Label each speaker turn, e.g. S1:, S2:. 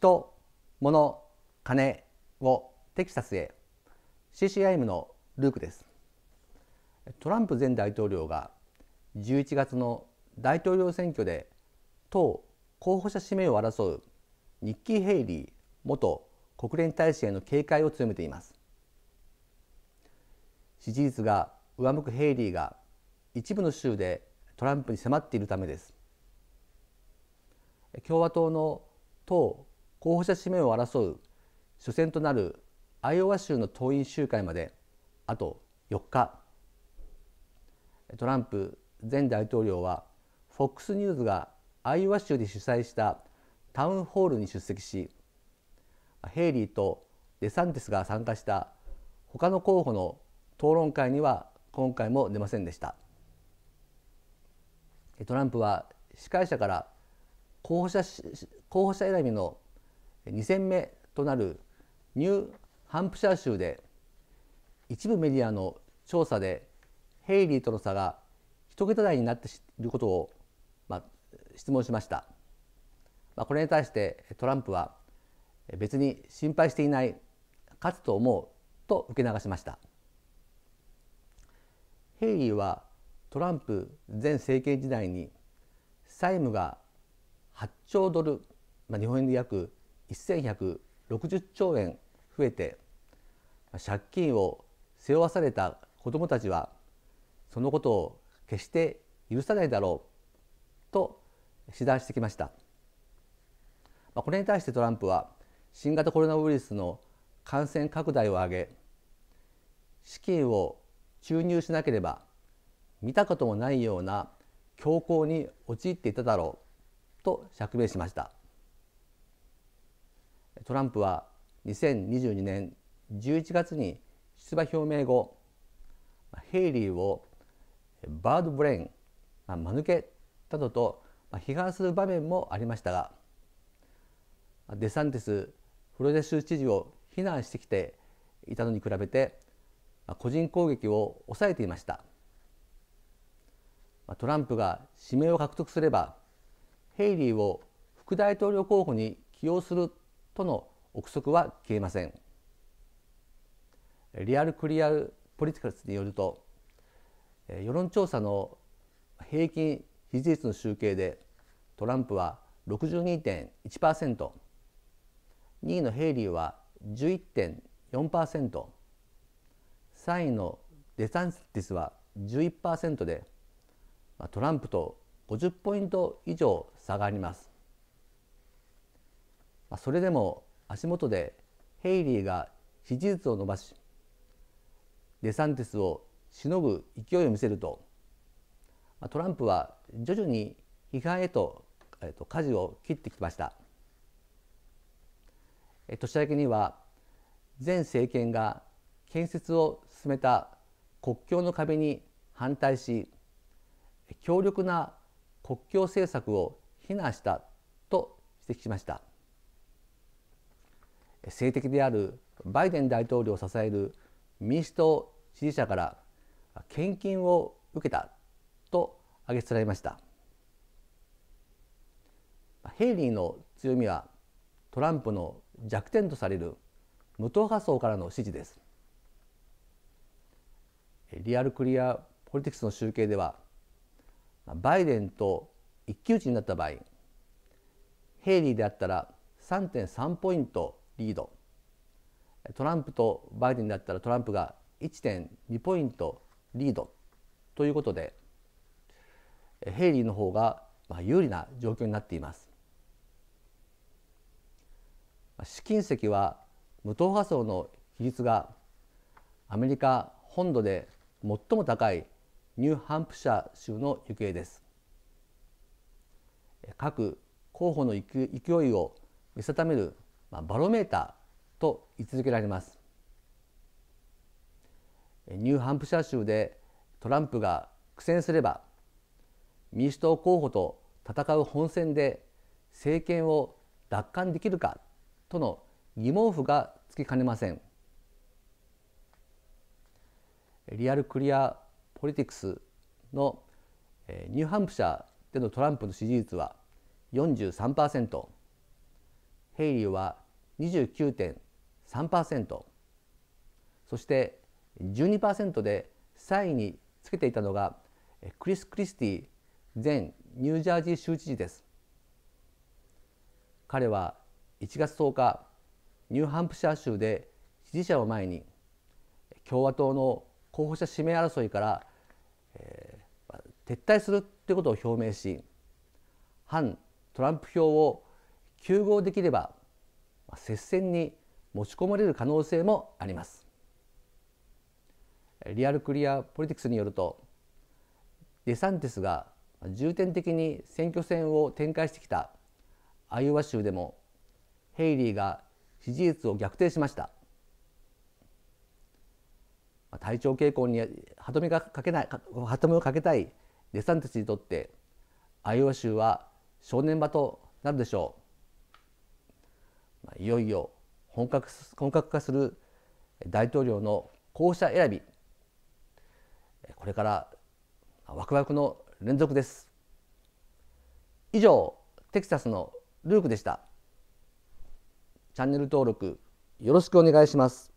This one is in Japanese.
S1: 人、物、金をテキサスへ CCIM のルークです。トランプ前大統領が11月の大統領選挙で党候補者指名を争うニッキー・ヘイリー元国連大使への警戒を強めています支持率が上向くヘイリーが一部の州でトランプに迫っているためです共和党の党候補者指名を争う初戦となるアイオワ州の党員集会まであと4日トランプ前大統領は FOX ニューズがアイオワ州で主催したタウンホールに出席しヘイリーとデサンティスが参加した他の候補の討論会には今回も出ませんでしたトランプは司会者から候補者候補者選びの2戦目となるニューハンプシャー州で一部メディアの調査でヘイリーとの差が1桁台になっていることを、まあ、質問しました、まあ、これに対してトランプは別に心配していない勝つと思うと受け流しましたヘイリーはトランプ前政権時代に債務が8兆ドル、まあ、日本円で約1160兆円増えて借金を背負わされた子どもたちはそのことを決して許さないだろうと示談してきました。これに対してトランプは新型コロナウイルスの感染拡大を上げ資金を注入しなければ見たこともないような強行に陥っていただろうと釈明しましたトランプは2022年11月に出馬表明後ヘイリーをバードブレイン、まあ、間抜けなどと批判する場面もありましたがデサンティスフロリダ州知事を非難してきていたのに比べて個人攻撃を抑えていましたトランプが指名を獲得すればヘイリーを副大統領候補に起用するとの憶測は消えませんリアル・クリアル・ポリティカルスによると世論調査の平均支持率の集計でトランプは 62.1%2 位のヘイリーは 11.4%3 位のデサンティスは11%でトランプと50ポイント以上差があります。まあ、それでも足元でヘイリーが支持率を伸ばしデサンティスをしのぐ勢いを見せるとトランプは徐々に批判へと、えっと、舵を切ってきました。年明けには前政権が建設を進めた国境の壁に反対し強力な国境政策を非難したと指摘しました政敵であるバイデン大統領を支える民主党支持者から献金を受けたと挙げつられましたヘイリーの強みはトランプの弱点とされる無党派層からの支持ですリアルクリアポリティクスの集計ではバイデンと一騎打ちになった場合ヘイリーであったら3.3ポイントリードトランプとバイデンだったらトランプが1.2ポイントリードということでヘイリーの方が有利な状況になっています試金石は無党派層の比率がアメリカ本土で最も高いニューハンプシャー州の行方です各候補の勢いを見定めるまあ、バロメーターと位置づけられますニューハンプシャー州でトランプが苦戦すれば民主党候補と戦う本選で政権を奪還できるかとの疑問符がつきかねませんリアルクリアポリティクスのニューハンプシャーでのトランプの支持率は43%。ヘイリーは29.3%そして12%で3位につけていたのがクリス・クリスティ前ニュージャージー州知事です彼は1月10日ニューハンプシャー州で支持者を前に共和党の候補者指名争いから、えー、撤退するということを表明し反トランプ票を休合できれば接戦に持ち込まれる可能性もありますリアルクリアポリティクスによるとデサンティスが重点的に選挙戦を展開してきたアイオワ州でもヘイリーが支持率を逆転しました体調傾向に歯止めがかけない歯止めをかけたいデサンティスにとってアイオワ州は正念場となるでしょういよいよ本格本格化する大統領の候補者選びこれからワクワクの連続です以上テキサスのルークでしたチャンネル登録よろしくお願いします